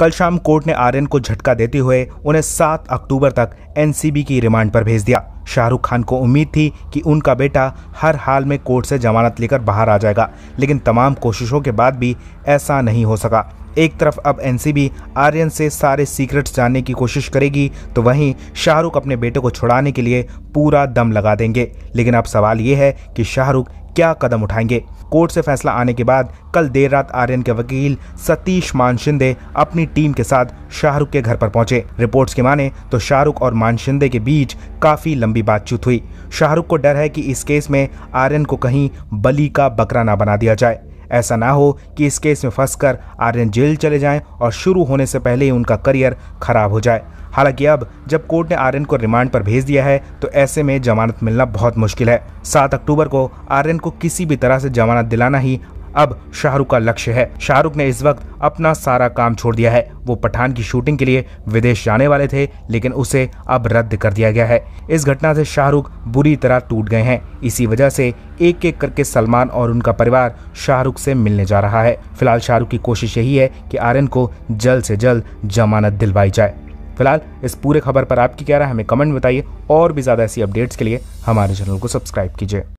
कल शाम कोर्ट ने आर्यन को झटका देते हुए उन्हें 7 अक्टूबर तक एनसीबी की रिमांड पर भेज दिया शाहरुख खान को उम्मीद थी कि उनका बेटा हर हाल में कोर्ट से जमानत लेकर बाहर आ जाएगा लेकिन तमाम कोशिशों के बाद भी ऐसा नहीं हो सका एक तरफ अब एनसीबी आर्यन से सारे सीक्रेट्स जानने की कोशिश करेगी तो वहीं शाहरुख अपने बेटे को छुड़ाने के लिए पूरा दम लगा देंगे लेकिन अब सवाल ये है कि शाहरुख क्या कदम उठाएंगे कोर्ट से फैसला आने के बाद कल देर रात आर्यन के वकील सतीश मान शिंदे अपनी टीम के साथ शाहरुख के घर पर पहुंचे रिपोर्ट्स के माने तो शाहरुख और मान शिंदे के बीच काफी लंबी बातचीत हुई शाहरुख को डर है कि इस केस में आर्यन को कहीं बली का बकरा ना बना दिया जाए ऐसा ना हो कि इस केस में फंसकर आर्यन जेल चले जाएं और शुरू होने से पहले ही उनका करियर खराब हो जाए हालांकि अब जब कोर्ट ने आर्यन को रिमांड पर भेज दिया है तो ऐसे में जमानत मिलना बहुत मुश्किल है सात अक्टूबर को आर्यन को किसी भी तरह से जमानत दिलाना ही अब शाहरुख का लक्ष्य है शाहरुख ने इस वक्त अपना सारा काम छोड़ दिया है वो पठान की शूटिंग के लिए विदेश जाने वाले थे लेकिन उसे अब रद्द कर दिया गया है इस घटना से शाहरुख बुरी तरह टूट गए हैं इसी वजह से एक एक करके सलमान और उनका परिवार शाहरुख से मिलने जा रहा है फिलहाल शाहरुख की कोशिश यही है कि आर्यन को जल्द से जल्द जमानत दिलवाई जाए फिलहाल इस पूरे खबर पर आपकी क्या राय हमें कमेंट बताइए और भी ज़्यादा ऐसी अपडेट्स के लिए हमारे चैनल को सब्सक्राइब कीजिए